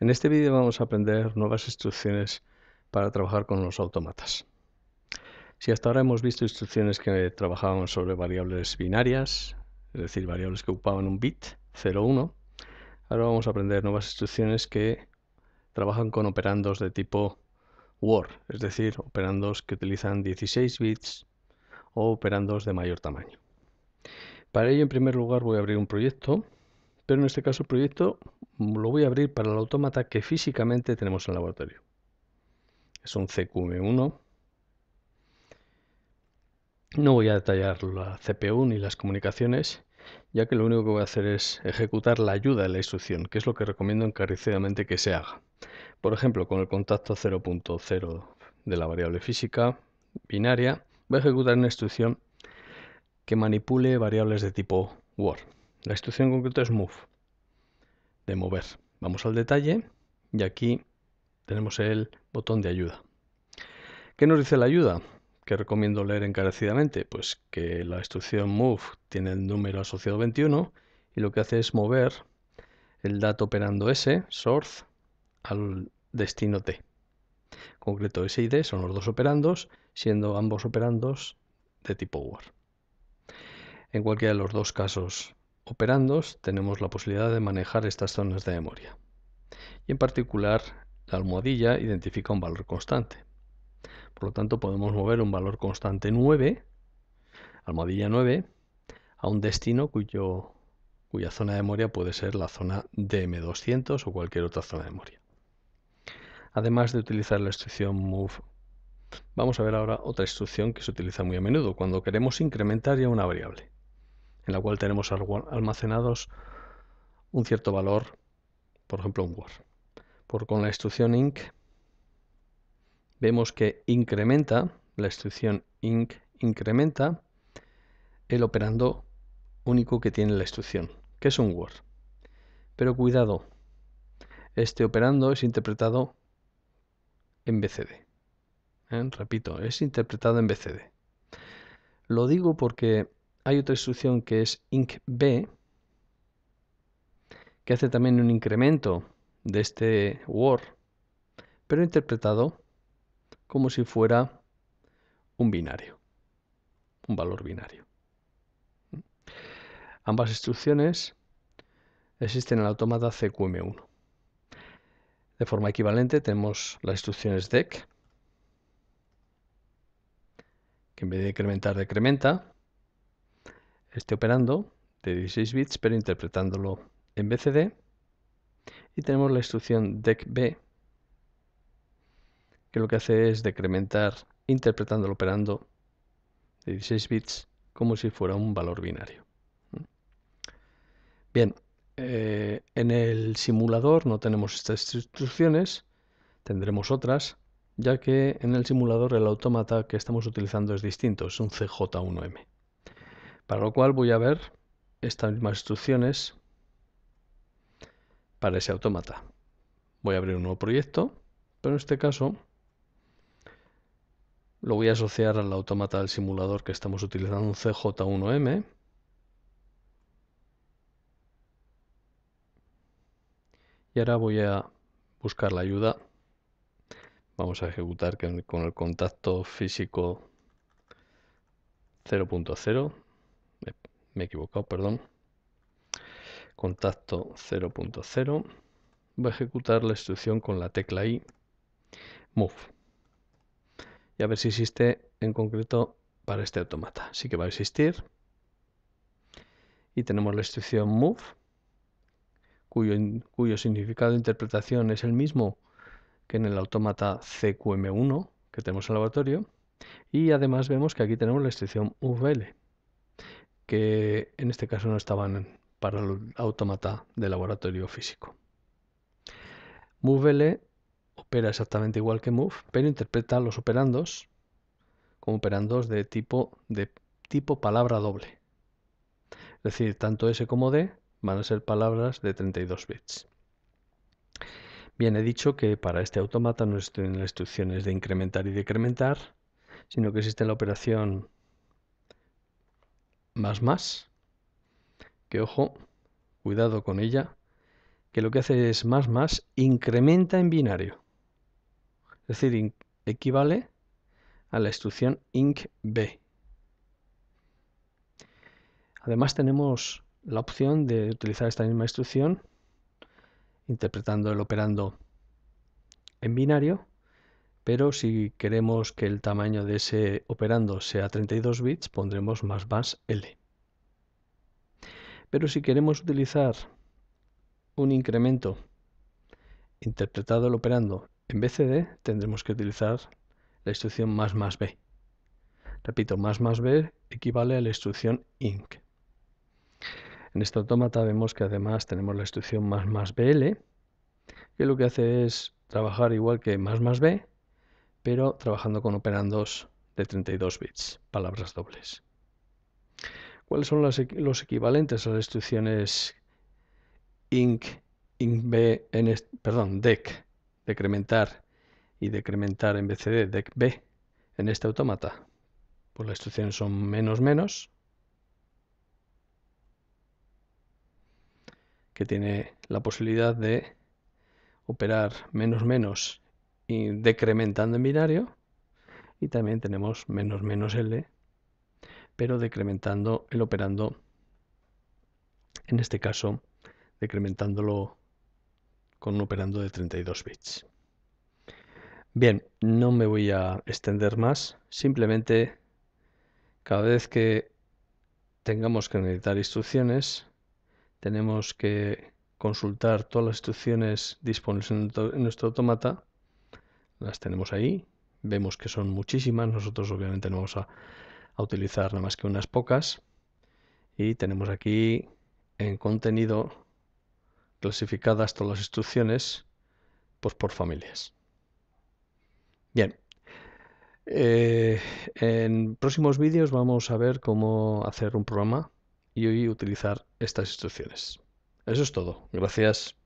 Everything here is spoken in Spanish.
En este vídeo vamos a aprender nuevas instrucciones para trabajar con los autómatas. Si hasta ahora hemos visto instrucciones que trabajaban sobre variables binarias, es decir, variables que ocupaban un bit, 0, 1, ahora vamos a aprender nuevas instrucciones que trabajan con operandos de tipo word, es decir, operandos que utilizan 16 bits o operandos de mayor tamaño. Para ello, en primer lugar, voy a abrir un proyecto, pero en este caso proyecto lo voy a abrir para el autómata que físicamente tenemos en el laboratorio. Es un CQM1. No voy a detallar la CPU ni las comunicaciones, ya que lo único que voy a hacer es ejecutar la ayuda de la instrucción, que es lo que recomiendo encarecidamente que se haga. Por ejemplo, con el contacto 0.0 de la variable física binaria, voy a ejecutar una instrucción que manipule variables de tipo word. La instrucción concreta es move mover. Vamos al detalle y aquí tenemos el botón de ayuda. ¿Qué nos dice la ayuda? que recomiendo leer encarecidamente? Pues que la instrucción move tiene el número asociado 21 y lo que hace es mover el dato operando S, source, al destino T. En concreto, S y D son los dos operandos, siendo ambos operandos de tipo word En cualquiera de los dos casos operandos tenemos la posibilidad de manejar estas zonas de memoria. Y en particular, la almohadilla identifica un valor constante. Por lo tanto, podemos mover un valor constante 9, almohadilla 9, a un destino cuya zona de memoria puede ser la zona DM200 o cualquier otra zona de memoria. Además de utilizar la instrucción move, vamos a ver ahora otra instrucción que se utiliza muy a menudo cuando queremos incrementar ya una variable en la cual tenemos almacenados un cierto valor, por ejemplo un Word. Por, con la instrucción INC vemos que incrementa, la instrucción INC incrementa el operando único que tiene la instrucción, que es un Word. Pero cuidado, este operando es interpretado en BCD. ¿eh? Repito, es interpretado en BCD. Lo digo porque hay otra instrucción que es incb, que hace también un incremento de este word, pero interpretado como si fuera un binario, un valor binario. Ambas instrucciones existen en el automata CQM1. De forma equivalente tenemos las instrucciones DEC, que en vez de incrementar decrementa, este operando de 16 bits, pero interpretándolo en BCD. Y tenemos la instrucción DECB, que lo que hace es decrementar interpretando el operando de 16 bits como si fuera un valor binario. Bien, eh, en el simulador no tenemos estas instrucciones, tendremos otras, ya que en el simulador el automata que estamos utilizando es distinto, es un CJ1M. Para lo cual voy a ver estas mismas instrucciones para ese autómata. Voy a abrir un nuevo proyecto, pero en este caso lo voy a asociar al autómata del simulador que estamos utilizando, un CJ1M. Y ahora voy a buscar la ayuda. Vamos a ejecutar con el contacto físico 0.0 me he equivocado, perdón. Contacto 0.0. Voy a ejecutar la instrucción con la tecla I, move. Y a ver si existe en concreto para este automata. Sí que va a existir. Y tenemos la instrucción move, cuyo, cuyo significado de interpretación es el mismo que en el automata CQM1 que tenemos en el laboratorio. Y además vemos que aquí tenemos la instrucción VL que en este caso no estaban para el automata de laboratorio físico. MoveL opera exactamente igual que move, pero interpreta los operandos como operandos de tipo, de tipo palabra doble. Es decir, tanto S como D van a ser palabras de 32 bits. Bien, he dicho que para este automata no existen las instrucciones de incrementar y decrementar, sino que existe la operación más más, que ojo, cuidado con ella, que lo que hace es más más incrementa en binario. Es decir, equivale a la instrucción INC B. Además tenemos la opción de utilizar esta misma instrucción interpretando el operando en binario pero si queremos que el tamaño de ese operando sea 32 bits, pondremos más más L. Pero si queremos utilizar un incremento interpretado el operando en BCD, tendremos que utilizar la instrucción más más B. Repito, más más B equivale a la instrucción INC. En este autómata vemos que además tenemos la instrucción más más BL, que lo que hace es trabajar igual que más más B, pero trabajando con operandos de 32 bits, palabras dobles. ¿Cuáles son los equivalentes a las instrucciones INC, INCB, en, perdón, DEC, decrementar y decrementar en BCD, DECB, en este automata? Pues las instrucciones son menos menos, que tiene la posibilidad de operar menos menos decrementando en binario. Y también tenemos menos menos L, pero decrementando el operando, en este caso, decrementándolo con un operando de 32 bits. Bien, no me voy a extender más, simplemente cada vez que tengamos que necesitar instrucciones, tenemos que consultar todas las instrucciones disponibles en nuestro automata las tenemos ahí, vemos que son muchísimas, nosotros obviamente no vamos a, utilizar nada más que unas pocas y tenemos aquí en contenido clasificadas todas las instrucciones pues por familias. Bien, eh, en próximos vídeos vamos a ver cómo hacer un programa y utilizar estas instrucciones. Eso es todo. Gracias.